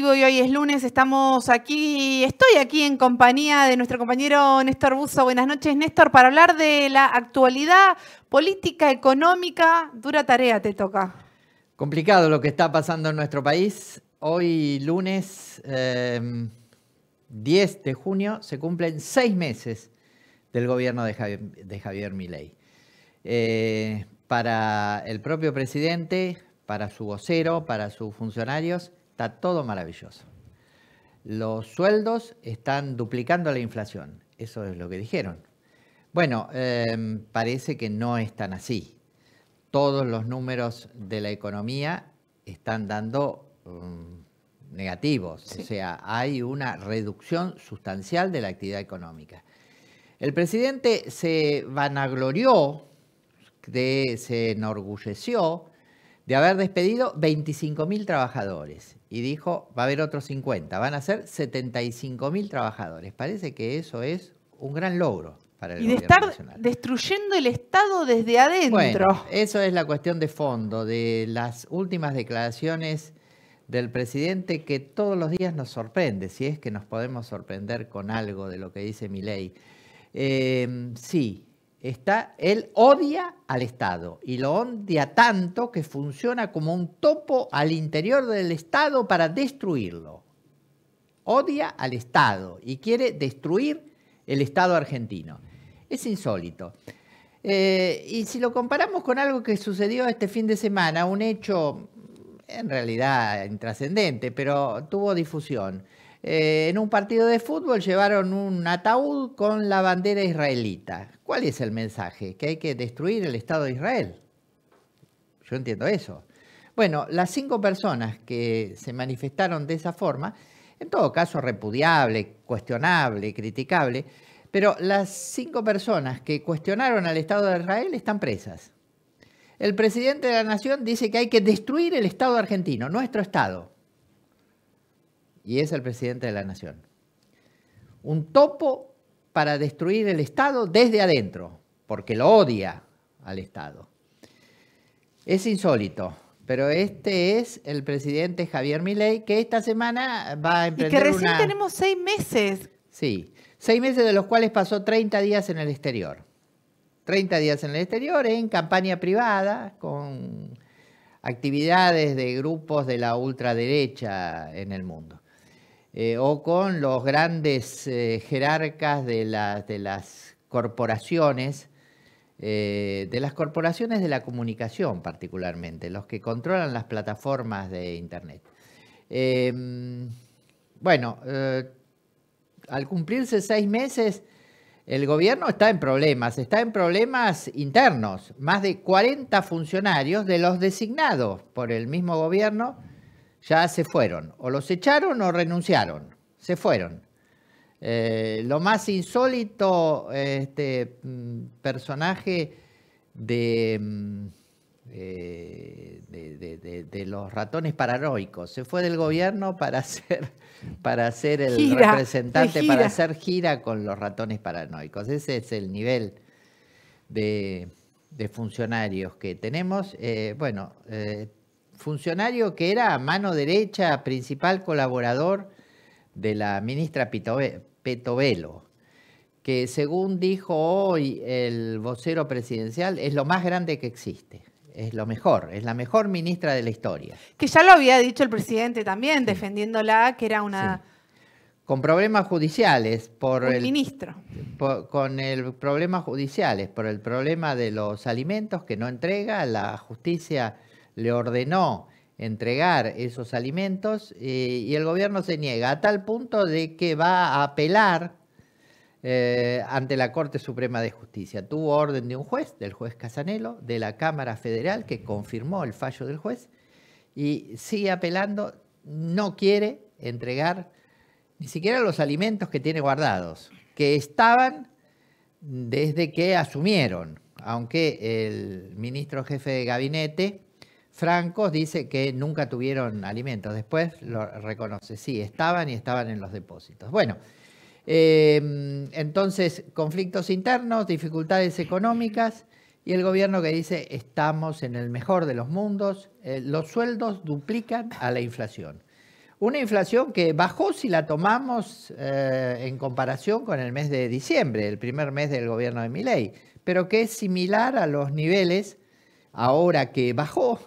y hoy es lunes, estamos aquí, estoy aquí en compañía de nuestro compañero Néstor Buzo. Buenas noches, Néstor, para hablar de la actualidad política, económica, dura tarea te toca. Complicado lo que está pasando en nuestro país. Hoy lunes 10 em, de junio se cumplen seis meses del gobierno de Javier, de Milei. Eh, para el propio presidente, para su vocero, para sus funcionarios, Está todo maravilloso. Los sueldos están duplicando la inflación. Eso es lo que dijeron. Bueno, em, parece que no es tan así. Todos los números de la economía están dando um, negativos. O sea, hay una reducción sustancial de la actividad económica. El presidente se vanaglorió, se enorgulleció de haber despedido 25.000 trabajadores y dijo, va a haber otros 50, van a ser 75 mil trabajadores. Parece que eso es un gran logro para el y estar nacional. destruyendo el Estado desde adentro. Bueno, eso es la cuestión de fondo de las últimas declaraciones del presidente que todos los días nos sorprende, si es que nos podemos sorprender con algo de lo que dice mi ley. Eh, sí, Está, él odia al Estado y lo odia tanto que funciona como un topo al interior del Estado para destruirlo. Odia al Estado y quiere destruir el Estado argentino. Es insólito. Eh, y si lo comparamos con algo que sucedió este fin de semana, un hecho en realidad intrascendente, pero tuvo difusión. Eh, en un partido de fútbol llevaron un ataúd con la bandera israelita. ¿Cuál es el mensaje? Que hay que destruir el Estado de Israel. Yo entiendo eso. Bueno, las cinco personas que se manifestaron de esa forma, en todo caso repudiable, cuestionable, criticable, pero las cinco personas que cuestionaron al Estado de Israel están presas. El presidente de la Nación dice que hay que destruir el Estado argentino, nuestro Estado y es el presidente de la nación. Un topo para destruir el Estado desde adentro, porque lo odia al Estado. Es insólito, pero este es el presidente Javier Milei que esta semana va a emprender Y que recién tenemos seis meses. Sí, seis meses de los cuales pasó 30 días en el exterior. 30 días en el exterior, en campaña privada, con actividades de grupos de la ultraderecha en el mundo. Eh, o con los grandes eh, jerarcas de, las corporaciones, eh, de las corporaciones de la comunicación particularmente, los que controlan las plataformas de Internet. Em, bueno, al cumplirse seis meses, el gobierno está en problemas, está en problemas internos. Más de 40 funcionarios de los designados por el mismo gobierno ya se fueron. O los echaron o renunciaron. Se fueron. Eh, lo más insólito este, mm, personaje mm, eh, de, de, los ratones paranoicos. Se fue del gobierno para ser, para el representante, para hacer gira con los ratones paranoicos. Ese es el nivel de, funcionarios que tenemos. Eh, bueno, funcionario que era mano derecha, principal colaborador de la ministra Petovelo, que según dijo hoy el vocero presidencial, es lo más grande que existe. Es lo mejor, es la mejor ministra de la historia. Que ya lo había dicho el presidente también, defendiéndola, que era una... Con problemas judiciales por el... ministro. con el problema judiciales, por el problema de los alimentos que no entrega la justicia le ordenó entregar esos alimentos eh, y el gobierno se niega a tal punto de que va a apelar eh, ante la Corte Suprema de Justicia. Tuvo orden de un juez, del juez Casanelo, de la Cámara Federal, que confirmó el fallo del juez y sigue apelando, no quiere entregar ni siquiera los alimentos que tiene guardados, que estaban desde que asumieron, aunque el ministro jefe de gabinete, francos, dice que nunca tuvieron alimentos. Después lo reconoce, sí, estaban y estaban en los depósitos. Bueno, em, entonces conflictos internos, dificultades económicas y el gobierno que dice estamos en el mejor de los mundos, eh, los sueldos duplican a la inflación. Una inflación que bajó si la tomamos eh, en comparación con el mes de diciembre, el primer mes del gobierno de Miley, pero que es similar a los niveles ahora que bajó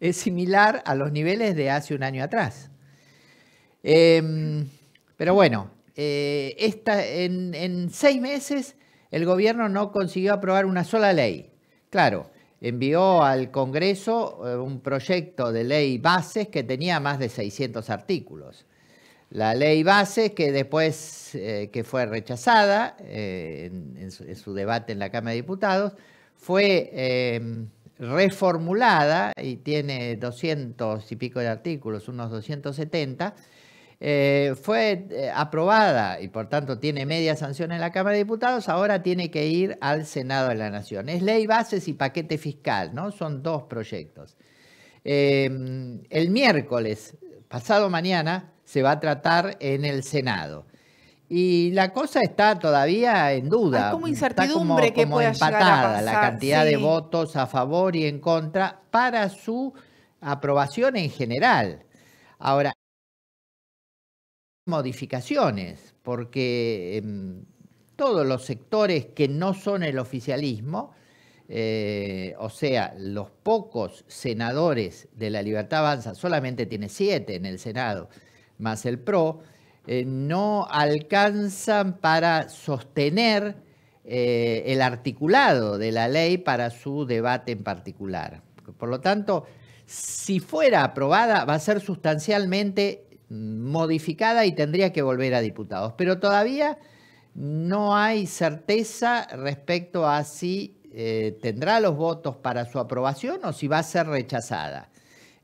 es similar a los niveles de hace un año atrás. Em, pero bueno, eh, en, seis meses el gobierno no consiguió aprobar una sola ley. Claro, envió al Congreso eh, un proyecto de ley bases que tenía más de 600 artículos. La ley base que después eh, que fue rechazada en, su, en, su, debate en la Cámara de Diputados fue em, reformulada y tiene 200 y pico de artículos, unos 270, eh, fue eh, aprobada y por tanto tiene media sanción en la Cámara de Diputados, ahora tiene que ir al Senado de la Nación. Es ley bases y paquete fiscal, ¿no? Son dos proyectos. Em, el miércoles, pasado mañana, se va a tratar en el Senado. Y la cosa está todavía en duda. como mm, incertidumbre que empatada a la cantidad de votos a favor y en contra para su aprobación en general. Ahora, modificaciones, porque em, todos los sectores que no son el oficialismo, eh, o sea, los pocos senadores de la Libertad Avanza, solamente tiene siete en el Senado, más el PRO, eh, no alcanzan para sostener eh, el articulado de la ley para su debate en particular. Por lo tanto, si fuera aprobada, va a ser sustancialmente modificada y tendría que volver a diputados. Pero todavía no hay certeza respecto a si eh, tendrá los votos para su aprobación o si va a ser rechazada.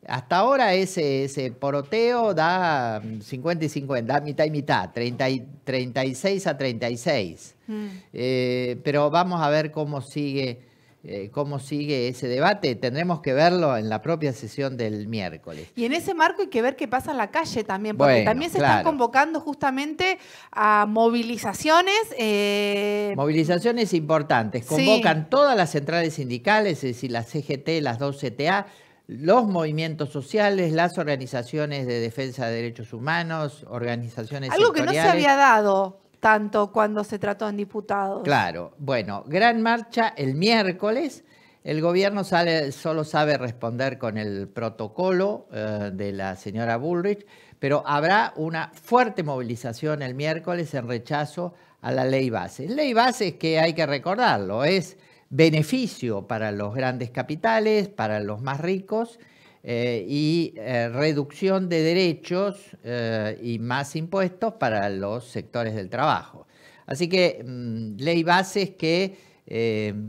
Hasta ahora ese, poroteo da 50 mm, y 50, da mitad y mitad, 36 a 36. Mm. Eh, pero vamos a ver cómo sigue, eh, cómo sigue ese debate. Tendremos que verlo en la propia sesión del miércoles. Y en ese marco hay que ver qué pasa en la calle también, porque también se están convocando justamente a movilizaciones. Eh, movilizaciones importantes. Convocan todas las centrales sindicales, es decir, la CGT, las dos CTA los movimientos sociales, las organizaciones de defensa de derechos humanos, organizaciones... Algo que no se había dado tanto cuando se trató en diputados. Claro, bueno, gran marcha el miércoles. El gobierno sale, solo sabe responder con el protocolo eh, de la señora Bullrich, pero habrá una fuerte movilización el miércoles en rechazo a la ley base. Ley base es que hay que recordarlo, es beneficio para los grandes capitales, para los más ricos, eh, y eh, reducción de derechos eh, y más impuestos para los sectores del trabajo. Así que mm, ley bases que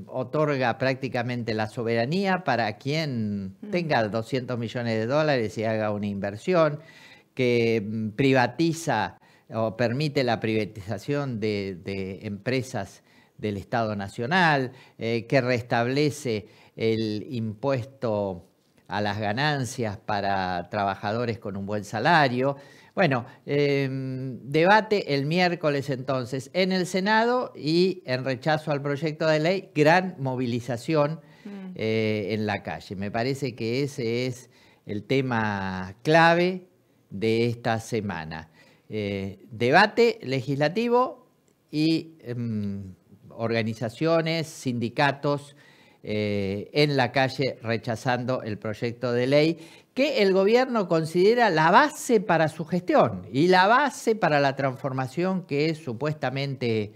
otorga prácticamente la soberanía para quien mm. tenga 200 millones de dólares y haga una inversión, que mm, privatiza o permite la privatización de, de empresas del Estado Nacional, eh, que restablece el impuesto a las ganancias para trabajadores con un buen salario. Bueno, em, debate el miércoles entonces en el Senado y en rechazo al proyecto de ley, gran movilización mm. eh, en la calle. Me parece que ese es el tema clave de esta semana. Eh, debate legislativo y... Em, organizaciones, sindicatos eh, en la calle rechazando el proyecto de ley que el gobierno considera la base para su gestión y la base para la transformación que supuestamente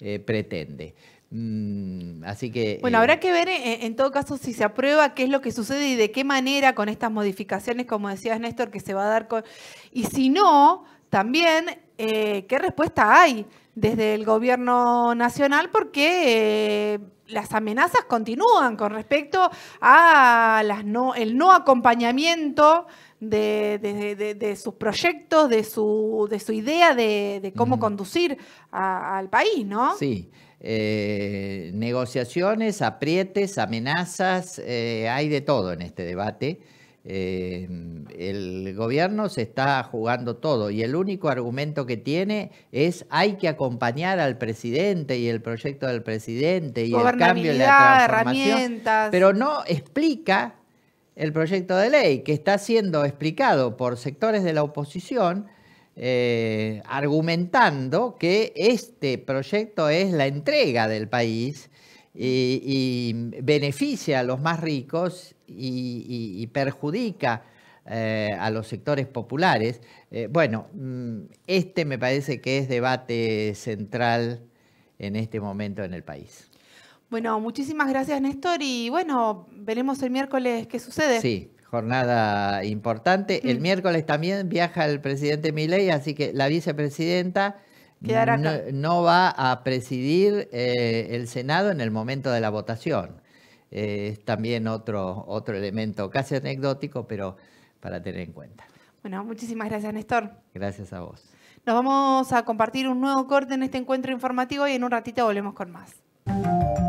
eh, pretende. Mm, así que. Bueno, habrá eh, que ver en, todo caso si se aprueba qué es lo que sucede y de qué manera con estas modificaciones, como decías Néstor, que se va a dar con. Y si no, también eh, qué respuesta hay desde el gobierno nacional porque eh, las amenazas continúan con respecto al no, acompañamiento de, sus proyectos, de su, idea de, cómo conducir al país, ¿no? Sí. Eh, negociaciones, aprietes, amenazas, hay de todo en este debate. Em, el gobierno se está jugando todo y el único argumento que tiene es hay que acompañar al presidente y el proyecto del presidente y el cambio y la pero no explica el proyecto de ley que está siendo explicado por sectores de la oposición eh, argumentando que este proyecto es la entrega del país y beneficia a los más ricos y, perjudica eh, a los sectores populares. Eh, bueno, mm, este me parece que es debate central en este momento en el país. Bueno, muchísimas gracias Néstor y bueno, veremos el miércoles qué sucede. Sí, jornada importante. El mm. miércoles también viaja el presidente Milei, así que la vicepresidenta no, va a presidir eh, el Senado en el momento de la votación. Eh, es también otro, otro elemento casi anecdótico, pero para tener en cuenta. Bueno, muchísimas gracias, Néstor. Gracias a vos. Nos vamos a compartir un nuevo corte en este encuentro informativo y en un ratito volvemos con más.